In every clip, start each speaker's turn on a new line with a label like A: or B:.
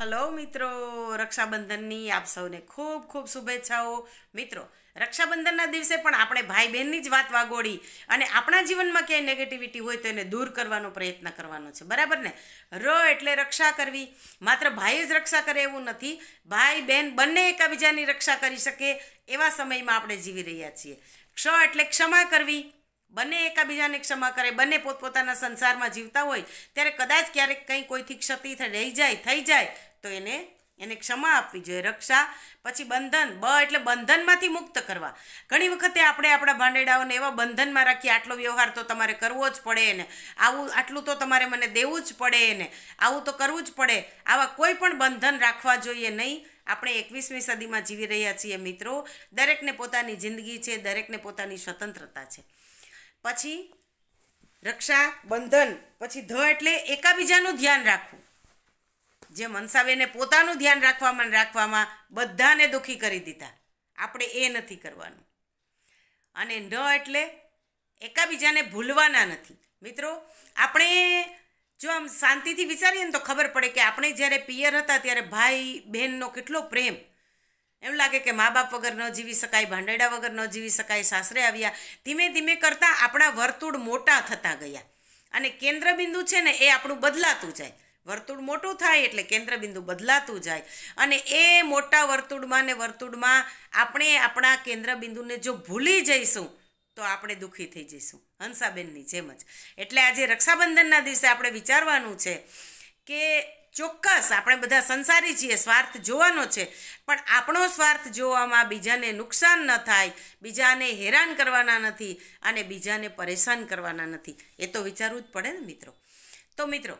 A: hello મિત્રો રક્ષાબંધનની આપ સૌને ખૂબ ખૂબ શુભેચ્છાઓ મિત્રો રક્ષાબંધનના દિવસે પણ આપણે ભાઈ બહેનની જ વાત વાગોડી અને આપણા જીવનમાં ક્યાંય નેગેટિવિટી હોય તો એને દૂર કરવાનો પ્રયત્ન કરવાનો છે બરાબર ને ર એટલે રક્ષા કરવી માત્ર ભાઈ જ રક્ષા કરે એવું નથી ભાઈ બહેન બંને એકબીજાની રક્ષા કરી શકે એવા સમયમાં આપણે જીવી રહ્યા છીએ ક્ષ એટલે ક્ષમા કરવી બંને એકાબીજાને ક્ષમા કરે બંને પોતપોતાના સંસારમાં જીવતા હોય ત્યારે કદાચ ક્યારેક કંઈ કોઈથી ક્ષતિ રહી જાય થઈ જાય તો એને એને ક્ષમા આપવી જોઈએ રક્ષા પછી બંધન બ એટલે બંધનમાંથી મુક્ત કરવા ઘણી વખતે આપણે આપણા ભાંડેડાઓને એવા બંધનમાં રાખીએ આટલો વ્યવહાર તો તમારે કરવો જ પડે એને આવું આટલું તો તમારે મને દેવું જ પડે એને આવું તો કરવું જ પડે આવા કોઈ પણ બંધન રાખવા જોઈએ નહીં આપણે એકવીસમી સદીમાં જીવી રહ્યા છીએ મિત્રો દરેકને પોતાની જિંદગી છે દરેકને પોતાની સ્વતંત્રતા છે પછી રક્ષા બંધન પછી ધ એટલે એકાબીજાનું ધ્યાન રાખવું જે મનસાબેને પોતાનું ધ્યાન રાખવામાં રાખવામાં બધાને દુઃખી કરી દીધા આપણે એ નથી કરવાનું અને ન એટલે એકાબીજાને ભૂલવાના નથી મિત્રો આપણે જો આમ શાંતિથી વિચારીએ ને તો ખબર પડે કે આપણે જ્યારે પિયર હતા ત્યારે ભાઈ બહેનનો કેટલો પ્રેમ એમ લાગે કે મા બાપ વગર ન જીવી શકાય ભાંડેડા વગર ન જીવી શકાય સાસરે આવ્યા ધીમે ધીમે કરતાં આપણા વર્તુળ મોટા થતા ગયા અને કેન્દ્રબિંદુ છે ને એ આપણું બદલાતું જાય વર્તુળ મોટું થાય એટલે કેન્દ્રબિંદુ બદલાતું જાય અને એ મોટા વર્તુળમાં ને વર્તુળમાં આપણે આપણા કેન્દ્રબિંદુને જો ભૂલી જઈશું તો આપણે દુઃખી થઈ જઈશું હંસાબેનની જેમ જ એટલે આજે રક્ષાબંધનના દિવસે આપણે વિચારવાનું છે કે ચોક્કસ આપણે બધા સંસારી છીએ સ્વાર્થ જોવાનો છે પણ આપણો સ્વાર્થ જોવામાં બીજાને નુકસાન ન થાય બીજાને હેરાન કરવાના નથી અને બીજાને પરેશાન કરવાના નથી એ તો વિચારવું જ પડે ને મિત્રો તો મિત્રો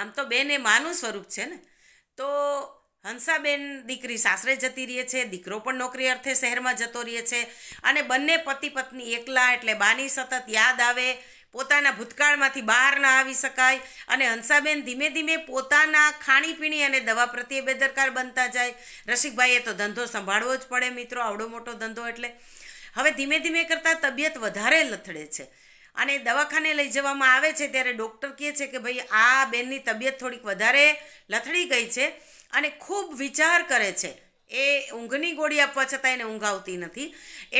A: આમ તો બેન એ માનું સ્વરૂપ છે ને તો હંસાબેન દીકરી સાસરે જતી રહે છે દીકરો પણ નોકરી અર્થે શહેરમાં જતો રહે છે અને બંને પતિ પત્ની એકલા એટલે બાની સતત યાદ આવે પોતાના ભૂતકાળમાંથી બહાર ન આવી શકાય અને હંસાબેન ધીમે ધીમે પોતાના ખાણીપીણી અને દવા પ્રત્યે બેદરકાર બનતા જાય રસિકભાઈએ તો ધંધો સંભાળવો જ પડે મિત્રો આવડો મોટો ધંધો એટલે હવે ધીમે ધીમે કરતાં તબિયત વધારે લથડે છે અને દવાખાને લઈ જવામાં આવે છે ત્યારે ડૉક્ટર કહે છે કે ભાઈ આ બેનની તબિયત થોડીક વધારે લથડી ગઈ છે અને ખૂબ વિચાર કરે છે એ ઊંઘની ગોળી આપવા છતાં એને ઊંઘ આવતી નથી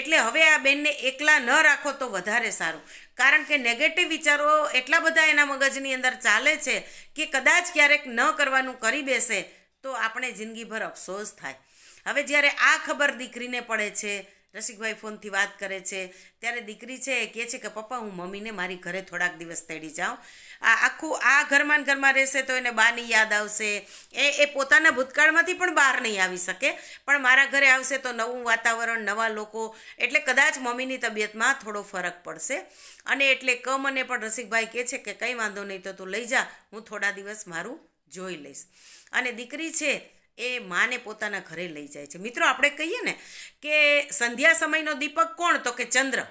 A: એટલે હવે આ બેનને એકલા ન રાખો તો વધારે સારું કારણ કે નેગેટિવ વિચારો એટલા બધા એના મગજની અંદર ચાલે છે કે કદાચ ક્યારેક ન કરવાનું કરી બેસે તો આપણે જિંદગીભર અફસોસ થાય હવે જ્યારે આ ખબર દીકરીને પડે છે રસિકભાઈ ફોનથી વાત કરે છે ત્યારે દીકરી છે એ કહે છે કે પપ્પા હું મમ્મીને મારી ઘરે થોડાક દિવસ તેડી જાઉં આ આખું આ ઘરમાં ઘરમાં રહેશે તો એને બાની યાદ આવશે એ એ પોતાના ભૂતકાળમાંથી પણ બહાર નહીં આવી શકે પણ મારા ઘરે આવશે તો નવું વાતાવરણ નવા લોકો એટલે કદાચ મમ્મીની તબિયતમાં થોડો ફરક પડશે અને એટલે કમ અને પણ રસિકભાઈ કહે છે કે કંઈ વાંધો નહીં તો તું લઈ જા હું થોડા દિવસ મારું જોઈ લઈશ અને દીકરી છે એ માને પોતાના ઘરે લઈ જાય છે મિત્રો આપણે કહીએ ને કે સંધ્યા સમયનો દીપક કોણ તો કે ચંદ્ર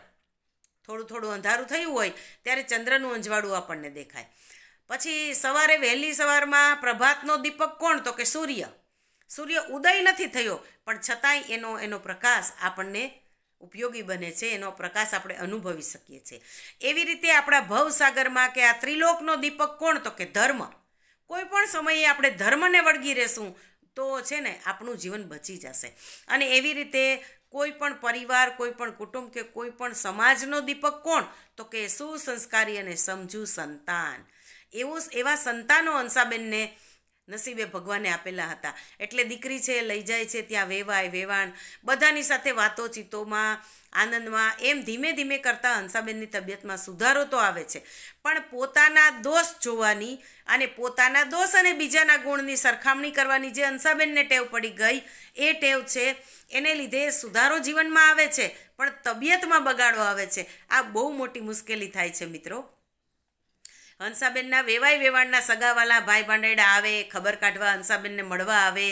A: થોડું થોડું અંધારું થયું હોય ત્યારે ચંદ્રનું અંજવાળું આપણને દેખાય પછી સવારે વહેલી સવારમાં પ્રભાતનો દીપક કોણ તો કે સૂર્ય સૂર્ય ઉદય નથી થયો પણ છતાંય એનો એનો પ્રકાશ આપણને ઉપયોગી બને છે એનો પ્રકાશ આપણે અનુભવી શકીએ છીએ એવી રીતે આપણા ભવસાગરમાં કે આ ત્રિલોકનો દીપક કોણ તો કે ધર્મ કોઈ પણ સમયે આપણે ધર્મને વળગી રહેશું તો છે ને આપણું જીવન બચી જશે અને એવી રીતે કોઈ પણ પરિવાર કોઈ પણ કુટુંબ કે કોઈ પણ સમાજનો દીપક કોણ તો કે સુસંસ્કારી અને સમજુ સંતાન એવું એવા સંતાનો અંસાબેનને નસીબે ભગવાને આપેલા હતા એટલે દીકરી છે લઈ જાય છે ત્યાં વેવાય વેવાણ બધાની સાથે વાતો ચીતોમાં આનંદમાં એમ ધીમે ધીમે કરતાં હંસાબેનની તબિયતમાં સુધારો તો આવે છે પણ પોતાના દોષ જોવાની અને પોતાના દોષ અને બીજાના ગુણની સરખામણી કરવાની જે હંસાબેનને ટેવ પડી ગઈ એ ટેવ છે એને લીધે સુધારો જીવનમાં આવે છે પણ તબિયતમાં બગાડો આવે છે આ બહુ મોટી મુશ્કેલી થાય છે મિત્રો હંસાબેનના વેવાય વેવાણના સગાવાલા ભાઈ ભાંડેડા આવે ખબર કાઢવા હંસાબેનને મળવા આવે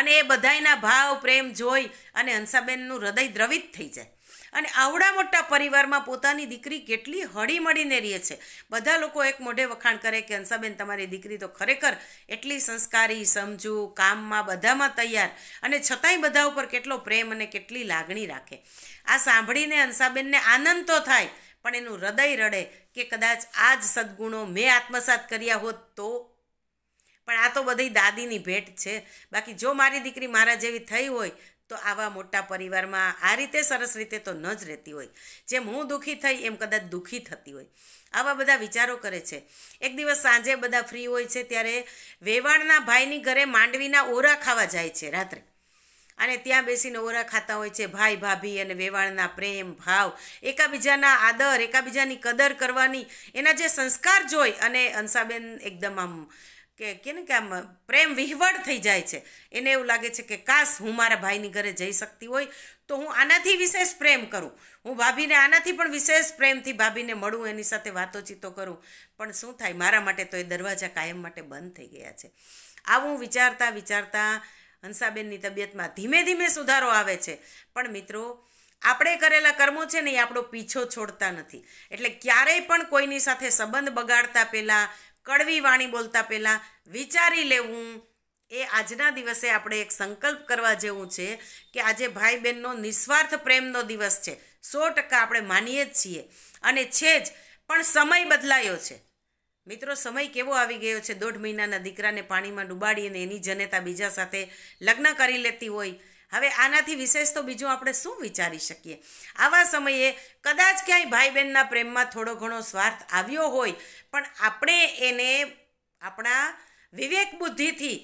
A: અને એ બધાયના ભાવ પ્રેમ જોઈ અને હંસાબેનનું હૃદય દ્રવિત થઈ જાય અને આવડા મોટા પરિવારમાં પોતાની દીકરી કેટલી હળીમળીને રહે છે બધા લોકો એક મોઢે વખાણ કરે કે હંસાબેન તમારી દીકરી તો ખરેખર એટલી સંસ્કારી સમજુ કામમાં બધામાં તૈયાર અને છતાંય બધા ઉપર કેટલો પ્રેમ અને કેટલી લાગણી રાખે આ સાંભળીને હંસાબેનને આનંદ તો થાય પણ એનું હૃદય રડે કે કદાચ આ જ સદગુણો મેં આત્મસાત કર્યા હોત તો પણ આ તો બધી દાદીની ભેટ છે બાકી જો મારી દીકરી મારા જેવી થઈ હોય તો આવા મોટા પરિવારમાં આ રીતે સરસ રીતે તો ન જ રહેતી હોય જેમ હું દુઃખી થઈ એમ કદાચ દુઃખી થતી હોય આવા બધા વિચારો કરે છે એક દિવસ સાંજે બધા ફ્રી હોય છે ત્યારે વેવાણના ભાઈની ઘરે માંડવીના ઓરા ખાવા જાય છે રાત્રે અને ત્યાં બેસીને ઓરા ખાતા હોય છે ભાઈ ભાભી અને વેવાણના પ્રેમ ભાવ એકાબીજાના આદર એકાબીજાની કદર કરવાની એના જે સંસ્કાર જોઈ અને અંસાબેન એકદમ આમ કે કે ને કે આમ પ્રેમ વિહવળ થઈ જાય છે એને એવું લાગે છે કે કાશ હું મારા ભાઈની ઘરે જઈ શકતી હોય તો હું આનાથી વિશેષ પ્રેમ કરું હું ભાભીને આનાથી પણ વિશેષ પ્રેમથી ભાભીને મળું એની સાથે વાતોચીતો કરું પણ શું થાય મારા માટે તો એ દરવાજા કાયમ માટે બંધ થઈ ગયા છે આવું વિચારતા વિચારતા હંસાબેનની તબિયતમાં ધીમે ધીમે સુધારો આવે છે પણ મિત્રો આપણે કરેલા કર્મો છે ને એ આપણો પીછો છોડતા નથી એટલે ક્યારેય પણ કોઈની સાથે સંબંધ બગાડતા પહેલાં કડવી વાણી બોલતા પહેલાં વિચારી લેવું એ આજના દિવસે આપણે એક સંકલ્પ કરવા જેવું છે કે આજે ભાઈ બહેનનો નિસ્વાર્થ પ્રેમનો દિવસ છે સો ટકા આપણે માનીએ જ છીએ અને છે જ પણ સમય બદલાયો છે મિત્રો સમય કેવો આવી ગયો છે દોઢ મહિનાના દીકરાને પાણીમાં ડૂબાડી અને એની જનેતા બીજા સાથે લગ્ન કરી લેતી હોય હવે આનાથી વિશેષ તો બીજું આપણે શું વિચારી શકીએ આવા સમયે કદાચ ક્યાંય ભાઈ બહેનના પ્રેમમાં થોડો ઘણો સ્વાર્થ આવ્યો હોય પણ આપણે એને આપણા વિવેક બુદ્ધિથી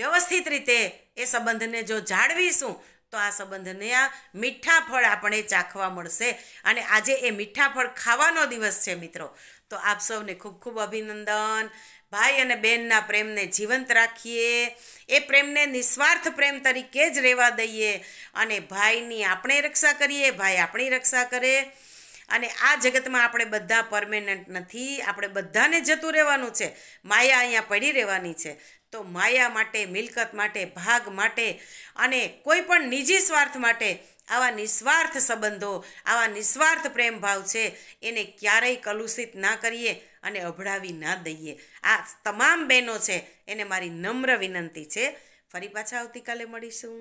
A: વ્યવસ્થિત રીતે એ સંબંધને જો જાળવીશું તો આ સંબંધને આ મીઠા ફળ આપણે ચાખવા મળશે અને આજે એ મીઠા ફળ ખાવાનો દિવસ છે મિત્રો તો આપ સૌને ખૂબ ખૂબ અભિનંદન ભાઈ અને બહેનના પ્રેમને જીવંત રાખીએ એ પ્રેમને નિસ્વાર્થ પ્રેમ તરીકે જ રહેવા દઈએ અને ભાઈની આપણે રક્ષા કરીએ ભાઈ આપણી રક્ષા કરે અને આ જગતમાં આપણે બધા પરમેનન્ટ નથી આપણે બધાને જતું રહેવાનું છે માયા અહીંયા પડી રહેવાની છે તો માયા માટે મિલકત માટે ભાગ માટે અને કોઈ પણ નિજી સ્વાર્થ માટે આવા નિસ્વાર્થ સંબંધો આવા નિસ્વાર્થ પ્રેમ ભાવ છે એને ક્યારેય કલુષિત ના કરીએ અને અભડાવી ના દઈએ આ તમામ બહેનો છે એને મારી નમ્ર વિનંતી છે ફરી પાછા આવતીકાલે મળીશું